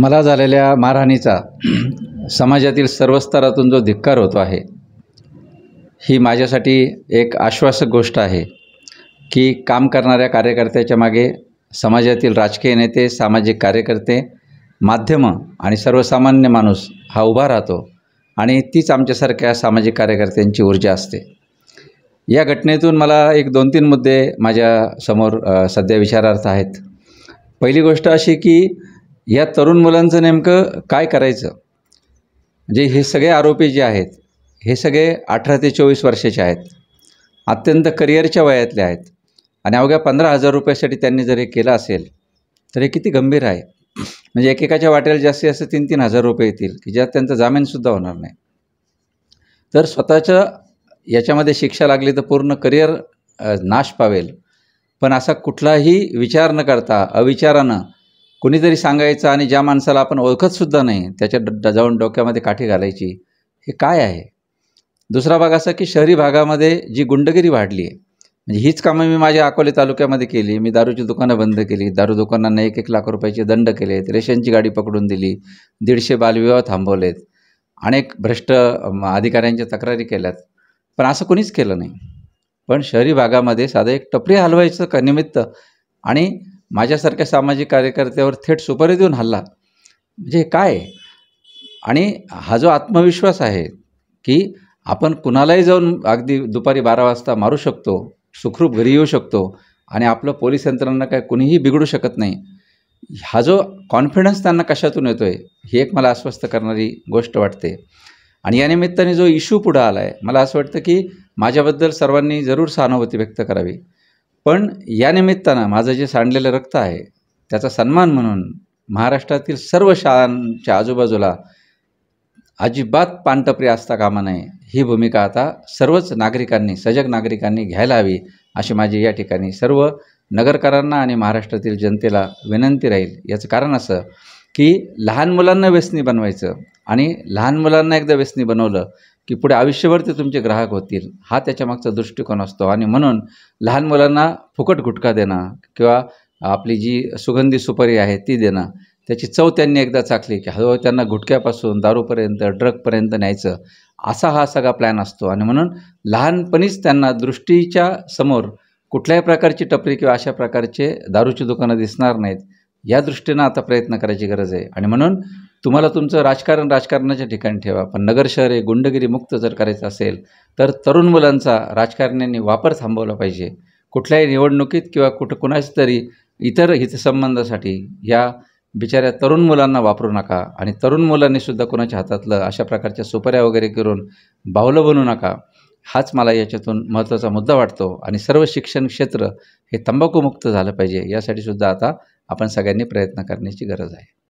मला झालेल्या मारहाणीचा समाजातील सर्व स्तरातून जो धिक्कार होतो आहे ही माझ्यासाठी एक आश्वासक गोष्ट आहे की काम करणाऱ्या कार्यकर्त्याच्या मागे समाजातील राजकीय नेते सामाजिक कार्यकर्ते माध्यमं आणि सर्वसामान्य माणूस हा उभा राहतो आणि तीच आमच्यासारख्या सामाजिक कार्यकर्त्यांची ऊर्जा असते या घटनेतून मला एक दोन तीन मुद्दे माझ्यासमोर सध्या विचारार्थ आहेत पहिली गोष्ट अशी की या तरुण मुलांचं नेमकं काय करायचं म्हणजे हे सगळे आरोपी जे आहेत हे सगळे अठरा ते चोवीस वर्षाचे आहेत अत्यंत करिअरच्या वयातले आहेत आणि अवघ्या पंधरा हजार रुपयासाठी त्यांनी जर हे केलं असेल तर हे किती गंभीर आहे म्हणजे एकेकाच्या वाट्याला जास्तीत जास्त तीन तीन हजार रुपये येतील की ज्यात त्यांचा जामीनसुद्धा होणार नाही तर स्वतःच्या याच्यामध्ये शिक्षा लागली तर पूर्ण करिअर नाश पावेल पण असा कुठलाही विचार न करता अविचारानं कुणीतरी सांगायचं आणि ज्या माणसाला आपण ओळखतसुद्धा नाही त्याच्या जाऊन डोक्यामध्ये काठी घालायची हे काय आहे दुसरा भाग असा की शहरी भागामध्ये जी गुंडगिरी वाढली आहे म्हणजे हीच कामं मी माझ्या अकोले तालुक्यामध्ये केली मी दारूची दुकानं बंद केली दारू दुकानांना एक एक लाख रुपयाचे दंड केलेत रेशनची गाडी पकडून दिली दीडशे बालविवाह थांबवलेत अनेक भ्रष्ट अधिकाऱ्यांच्या तक्रारी केल्यात पण असं कोणीच केलं नाही पण शहरी भागामध्ये साधं एक टपरी हलवायचं कनिमित्त निमित्त आणि माझ्यासारख्या सामाजिक कार्यकर्त्यावर थेट सुपारी देऊन हल्ला म्हणजे काय आणि हा जो आत्मविश्वास आहे की आपण कुणालाही जाऊन अगदी दुपारी बारा वाजता मारू शकतो सुखरूप घरी येऊ शकतो आणि आपलं पोलीस यंत्रणांना काय कुणीही बिघडू शकत नाही हा जो कॉन्फिडन्स त्यांना कशातून येतो आहे ही एक मला अस्वस्थ करणारी गोष्ट वाटते आणि या निमित्ताने जो इश्यू पुढं आला आहे मला असं वाटतं की माझ्याबद्दल सर्वांनी जरूर सहानुभूती व्यक्त करावी पण या निमित्तानं माझं जे सांडलेलं रक्त आहे त्याचा सन्मान म्हणून महाराष्ट्रातील सर्व शाळांच्या आजूबाजूला अजिबात पानटपरी असता कामा नये ही भूमिका आता सर्वच नागरिकांनी सजग नागरिकांनी घ्यायला हवी अशी माझी या ठिकाणी सर्व नगरकरांना आणि महाराष्ट्रातील जनतेला विनंती राहील याचं कारण असं की लहान मुलांना व्यसनी बनवायचं आणि लहान मुलांना एकदा व्यसनी बनवलं की पुढे आयुष्यभर ते तुमचे ग्राहक होतील हा त्याच्यामागचा दृष्टिकोन असतो आणि म्हणून लहान मुलांना फुकट गुटखा देणं किंवा आपली जी सुगंधी सुपारी आहे ती देणं त्याची चव त्यांनी एकदा चाकली की हळूहळू त्यांना गुटख्यापासून दारूपर्यंत ड्रगपर्यंत न्यायचं असा हा सगळा प्लॅन असतो आणि म्हणून लहानपणीच त्यांना दृष्टीच्या समोर कुठल्याही प्रकारची टपरी किंवा अशा प्रकारचे दारूची दुकानं दिसणार नाहीत या दृष्टीनं आता प्रयत्न करायची गरज आहे आणि म्हणून तुम्हाला तुमचं राजकारण राजकारणाच्या ठिकाणी ठेवा पण नगर शहरे गुंडगिरी मुक्त जर करायचं असेल तर तरुण मुलांचा राजकारण्यांनी वापर थांबवला पाहिजे कुठल्याही निवडणुकीत किंवा कुठं कुणाच तरी इतर हितसंबंधासाठी या बिचाऱ्या तरुण मुलांना वापरू नका आणि तरुण मुलांनीसुद्धा कोणाच्या हातातलं अशा प्रकारच्या सुपऱ्या वगैरे करून बावलं बनू नका हाच मला याच्यातून महत्त्वाचा मुद्दा वाटतो आणि सर्व शिक्षण क्षेत्र हे तंबाखूमुक्त झालं पाहिजे यासाठी सुद्धा आता आपण सगळ्यांनी प्रयत्न करण्याची गरज आहे